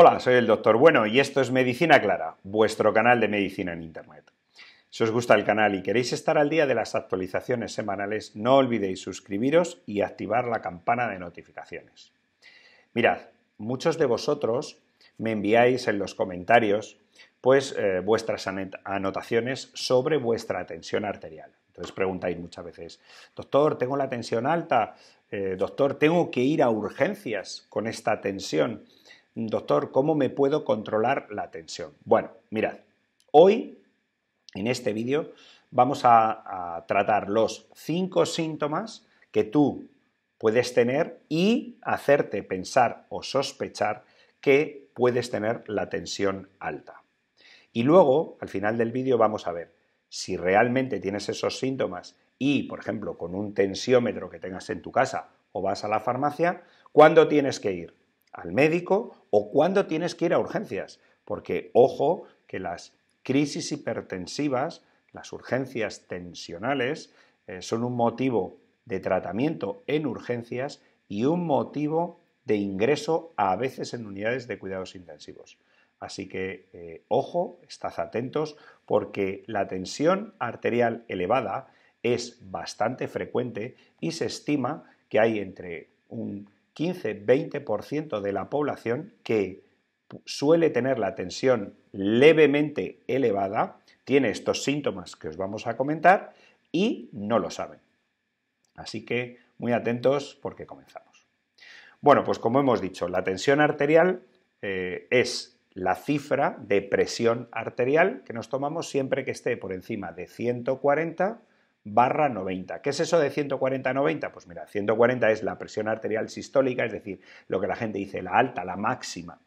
Hola, soy el doctor Bueno y esto es Medicina Clara, vuestro canal de medicina en Internet. Si os gusta el canal y queréis estar al día de las actualizaciones semanales, no olvidéis suscribiros y activar la campana de notificaciones. Mirad, muchos de vosotros me enviáis en los comentarios pues eh, vuestras anotaciones sobre vuestra tensión arterial. Entonces preguntáis muchas veces, doctor, tengo la tensión alta, eh, doctor, tengo que ir a urgencias con esta tensión doctor, ¿cómo me puedo controlar la tensión? Bueno, mirad, hoy en este vídeo vamos a, tratar los cinco síntomas que tú puedes tener y hacerte pensar o sospechar que puedes tener la tensión alta. Y luego, al final del vídeo, vamos a ver si realmente tienes esos síntomas y, por ejemplo, con un tensiómetro que tengas en tu casa o vas a la farmacia, cuándo tienes que ir, al médico o cuando tienes que ir a urgencias. Porque, ojo, que las crisis hipertensivas, las urgencias tensionales, eh, son un motivo de tratamiento en urgencias y un motivo de ingreso a veces en unidades de cuidados intensivos. Así que, eh, ojo, estás atentos porque la tensión arterial elevada es bastante frecuente y se estima que hay entre un 15-20% de la población que suele tener la tensión levemente elevada, tiene estos síntomas que os vamos a comentar y no lo saben. Así que muy atentos porque comenzamos. Bueno, pues como hemos dicho, la tensión arterial eh, es la cifra de presión arterial que nos tomamos siempre que esté por encima de 140 barra 90. ¿Qué es eso de 140-90? Pues mira, 140 es la presión arterial sistólica, es decir, lo que la gente dice, la alta, la máxima.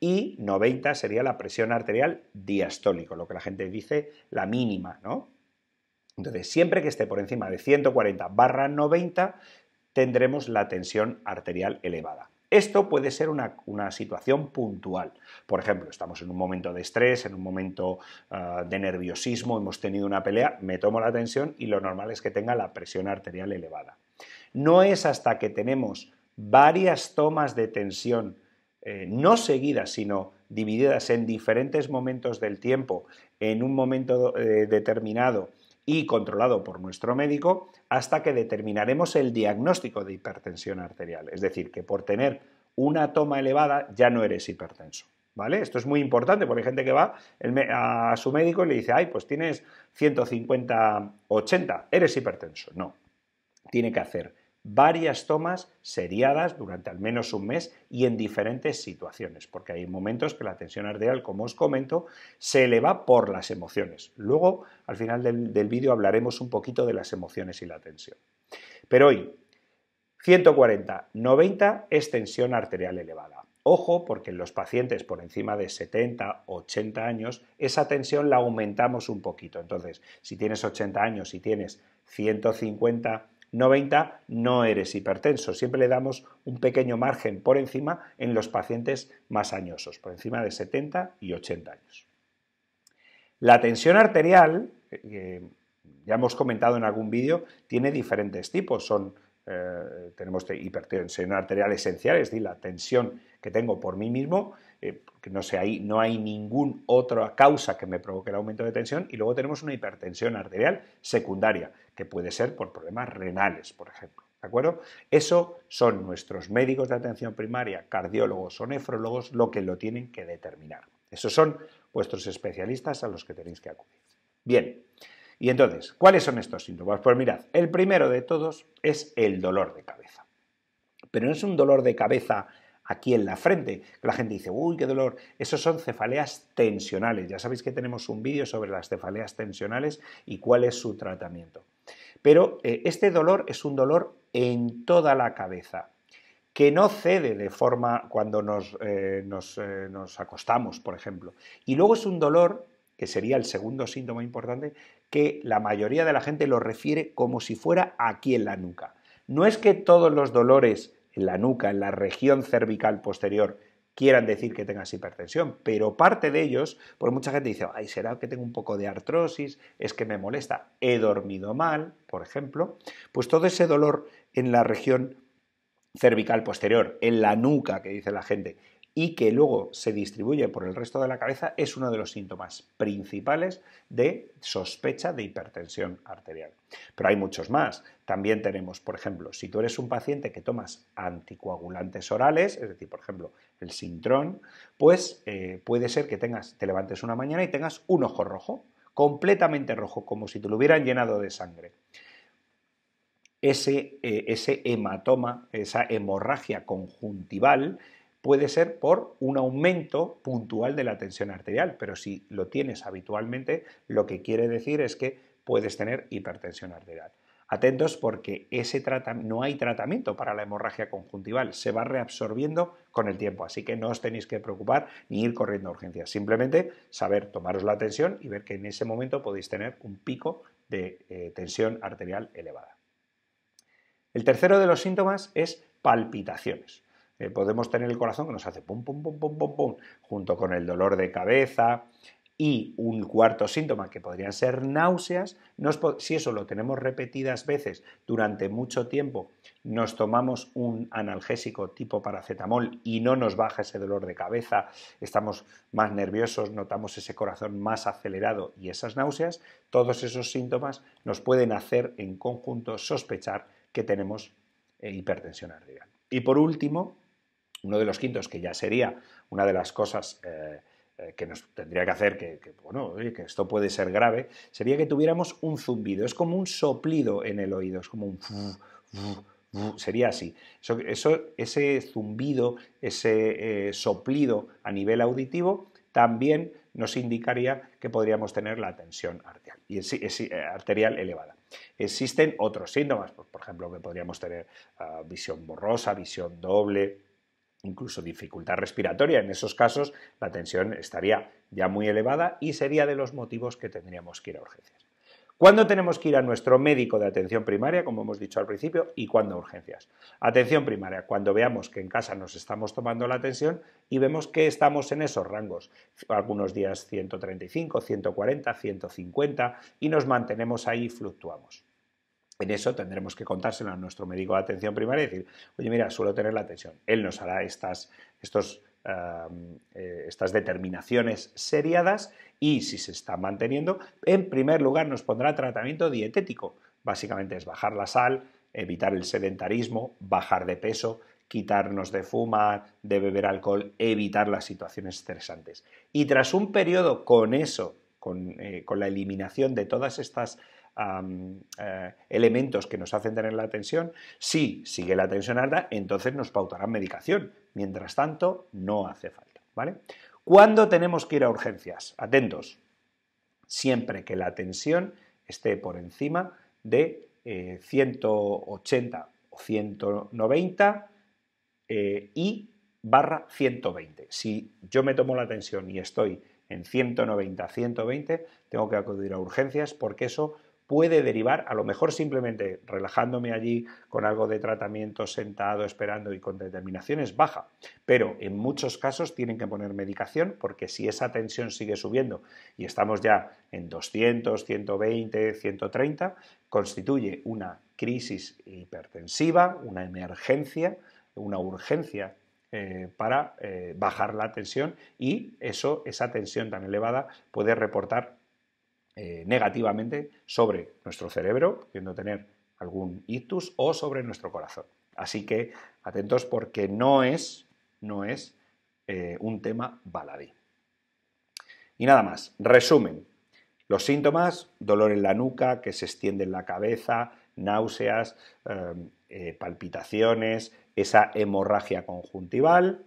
Y 90 sería la presión arterial diastólica, lo que la gente dice la mínima, ¿no? Entonces, siempre que esté por encima de 140 barra 90, tendremos la tensión arterial elevada. Esto puede ser una, situación puntual. Por ejemplo, estamos en un momento de estrés, en un momento ah, de nerviosismo, hemos tenido una pelea, me tomo la tensión y lo normal es que tenga la presión arterial elevada. No es hasta que tenemos varias tomas de tensión, eh, no seguidas, sino divididas en diferentes momentos del tiempo, en un momento eh, determinado, y controlado por nuestro médico hasta que determinaremos el diagnóstico de hipertensión arterial. Es decir, que por tener una toma elevada ya no eres hipertenso. ¿Vale? Esto es muy importante porque hay gente que va a su médico y le dice, ay, pues tienes 150, 80, eres hipertenso. No, tiene que hacer varias tomas seriadas durante al menos un mes y en diferentes situaciones, porque hay momentos que la tensión arterial, como os comento, se eleva por las emociones. Luego, al final del, vídeo, hablaremos un poquito de las emociones y la tensión. Pero hoy, 140, 90 es tensión arterial elevada. Ojo, porque en los pacientes por encima de 70, 80 años, esa tensión la aumentamos un poquito. Entonces, si tienes 80 años y si tienes 150, 90 no eres hipertenso. Siempre le damos un pequeño margen por encima en los pacientes más añosos, por encima de 70 y 80 años. La tensión arterial, eh, ya hemos comentado en algún vídeo, tiene diferentes tipos. Son, eh, tenemos hipertensión arterial esencial, es decir, la tensión que tengo por mí mismo, porque eh, no sé, ahí no hay ninguna otra causa que me provoque el aumento de tensión y luego tenemos una hipertensión arterial secundaria, que puede ser por problemas renales, por ejemplo. ¿De acuerdo? Eso son nuestros médicos de atención primaria, cardiólogos o nefrólogos, lo que lo tienen que determinar. Esos son vuestros especialistas a los que tenéis que acudir. Bien, y entonces, ¿cuáles son estos síntomas? Pues mirad, el primero de todos es el dolor de cabeza. Pero no es un dolor de cabeza aquí en la frente. La gente dice, uy, qué dolor. Esos son cefaleas tensionales. Ya sabéis que tenemos un vídeo sobre las cefaleas tensionales y cuál es su tratamiento. Pero eh, este dolor es un dolor en toda la cabeza que no cede de forma cuando eh, eh, nos acostamos, por ejemplo. Y luego es un dolor, que sería el segundo síntoma importante, que la mayoría de la gente lo refiere como si fuera aquí en la nuca. No es que todos los dolores en la nuca, en la región cervical posterior, quieran decir que tengas hipertensión, pero parte de ellos, por pues mucha gente dice, ay, ¿será que tengo un poco de artrosis? ¿Es que me molesta? ¿He dormido mal? Por ejemplo, pues todo ese dolor en la región cervical posterior, en la nuca, que dice la gente, y que luego se distribuye por el resto de la cabeza es uno de los síntomas principales de sospecha de hipertensión arterial. Pero hay muchos más. También tenemos, por ejemplo, si tú eres un paciente que tomas anticoagulantes orales, es decir, por ejemplo, el Sintrón, pues eh, puede ser que tengas, te levantes una mañana y tengas un ojo rojo, completamente rojo, como si te lo hubieran llenado de sangre. Ese, eh, ese hematoma, esa hemorragia conjuntival, puede ser por un aumento puntual de la tensión arterial, pero si lo tienes habitualmente, lo que quiere decir es que puedes tener hipertensión arterial. Atentos porque ese no hay tratamiento para la hemorragia conjuntival, se va reabsorbiendo con el tiempo, así que no os tenéis que preocupar ni ir corriendo a urgencias, simplemente saber tomaros la tensión y ver que en ese momento podéis tener un pico de eh, tensión arterial elevada. El tercero de los síntomas es palpitaciones. Eh, podemos tener el corazón que nos hace pum, pum, pum, pum, pum, pum, junto con el dolor de cabeza y un cuarto síntoma que podrían ser náuseas. si eso lo tenemos repetidas veces durante mucho tiempo, nos tomamos un analgésico tipo paracetamol y no nos baja ese dolor de cabeza, estamos más nerviosos, notamos ese corazón más acelerado y esas náuseas, todos esos síntomas nos pueden hacer en conjunto sospechar que tenemos eh, hipertensión arterial. Y por último, uno de los quintos, que ya sería una de las cosas eh, eh, que nos tendría que hacer que, esto puede ser grave, sería que tuviéramos un zumbido. Es como un soplido en el oído, es como un... Sería así. Eso, ese zumbido, ese eh, soplido a nivel auditivo también nos indicaría que podríamos tener la tensión arterial, y arterial elevada. Existen otros síntomas, pues, por ejemplo, que podríamos tener ah, visión borrosa, visión doble, incluso dificultad respiratoria. En esos casos la tensión estaría ya muy elevada y sería de los motivos que tendríamos que ir a urgencias. ¿Cuándo tenemos que ir a nuestro médico de atención primaria, como hemos dicho al principio, y cuándo a urgencias? Atención primaria, cuando veamos que en casa nos estamos tomando la tensión y vemos que estamos en esos rangos, algunos días 135, 140, 150, y nos mantenemos ahí y fluctuamos. En eso tendremos que contárselo a nuestro médico de atención primaria y decir, oye, mira, suelo tener la tensión. Él nos hará estas, estos, eh, estas determinaciones seriadas y si se está manteniendo, en primer lugar nos pondrá tratamiento dietético. Básicamente es bajar la sal, evitar el sedentarismo, bajar de peso, quitarnos de fumar, de beber alcohol, evitar las situaciones estresantes. Y tras un periodo con eso, con eh, la eliminación de todas estas eh, elementos que nos hacen tener la tensión, si sigue la tensión alta, entonces nos pautarán medicación. Mientras tanto, no hace falta. ¿Cuándo tenemos que ir a urgencias? Atentos. Siempre que la tensión esté por encima de 180 eh, o 190 eh, y barra 120. Si yo me tomo la tensión y estoy en 190, 120, tengo que acudir a urgencias porque eso puede derivar, a lo mejor simplemente relajándome allí con algo de tratamiento sentado, esperando y con determinaciones baja. Pero en muchos casos tienen que poner medicación porque si esa tensión sigue subiendo y estamos ya en 200, 120, 130, constituye una crisis hipertensiva, una emergencia, una urgencia eh, para eh, bajar la tensión y eso, esa tensión tan elevada puede reportar eh, negativamente sobre nuestro cerebro, pudiendo tener algún ictus, o sobre nuestro corazón. Así que atentos porque no es, no es eh, un tema baladí. Y nada más, resumen. Los síntomas, dolor en la nuca, que se extiende en la cabeza, náuseas, em, eh, palpitaciones, esa hemorragia conjuntival,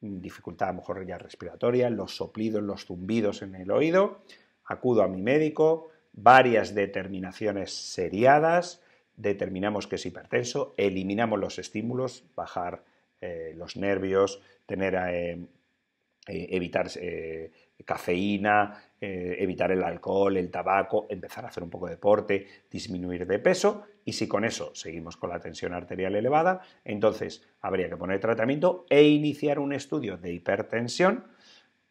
dificultad a lo mejor ya respiratoria, los soplidos, los zumbidos en el oído, acudo a mi médico, varias determinaciones seriadas, determinamos que es hipertenso, eliminamos los estímulos, bajar eh, los nervios, tener, eh, eh, evitar cafeína, evitar el alcohol, el tabaco, empezar a hacer un poco de deporte, disminuir de peso y si con eso seguimos con la tensión arterial elevada, entonces habría que poner tratamiento e iniciar un estudio de hipertensión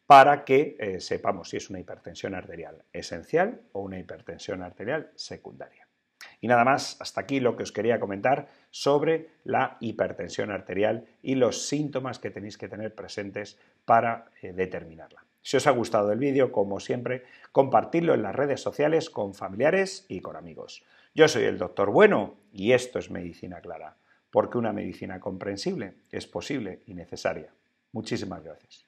para que eh, sepamos si es una hipertensión arterial esencial o una hipertensión arterial secundaria. Y nada más, hasta aquí lo que os quería comentar sobre la hipertensión arterial y los síntomas que tenéis que tener presentes para eh, determinarla. Si os ha gustado el vídeo, como siempre, compartidlo en las redes sociales con familiares y con amigos. Yo soy el doctor Bueno y esto es Medicina Clara, porque una medicina comprensible es posible y necesaria. Muchísimas gracias.